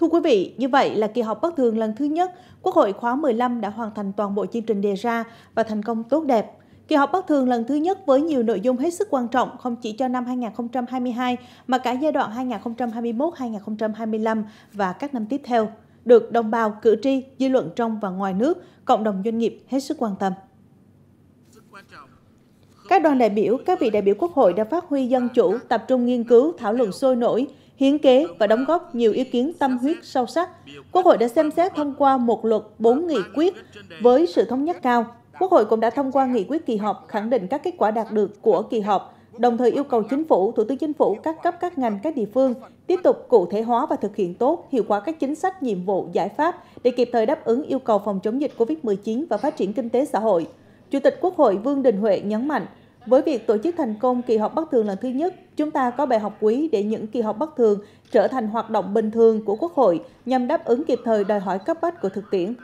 Thưa quý vị, như vậy là kỳ họp bất thường lần thứ nhất, Quốc hội khóa 15 đã hoàn thành toàn bộ chương trình đề ra và thành công tốt đẹp. Kỳ họp bất thường lần thứ nhất với nhiều nội dung hết sức quan trọng không chỉ cho năm 2022 mà cả giai đoạn 2021-2025 và các năm tiếp theo, được đồng bào, cử tri, dư luận trong và ngoài nước, cộng đồng doanh nghiệp hết sức quan tâm. Các đoàn đại biểu, các vị đại biểu Quốc hội đã phát huy dân chủ, tập trung nghiên cứu, thảo luận sôi nổi, hiến kế và đóng góp nhiều ý kiến tâm huyết sâu sắc. Quốc hội đã xem xét thông qua một luật bốn nghị quyết với sự thống nhất cao. Quốc hội cũng đã thông qua nghị quyết kỳ họp khẳng định các kết quả đạt được của kỳ họp, đồng thời yêu cầu chính phủ, thủ tướng chính phủ, các cấp các ngành, các địa phương tiếp tục cụ thể hóa và thực hiện tốt, hiệu quả các chính sách, nhiệm vụ, giải pháp để kịp thời đáp ứng yêu cầu phòng chống dịch COVID-19 và phát triển kinh tế xã hội. Chủ tịch Quốc hội Vương Đình Huệ nhấn mạnh, với việc tổ chức thành công kỳ họp bất thường lần thứ nhất, chúng ta có bài học quý để những kỳ họp bất thường trở thành hoạt động bình thường của Quốc hội nhằm đáp ứng kịp thời đòi hỏi cấp bách của thực tiễn.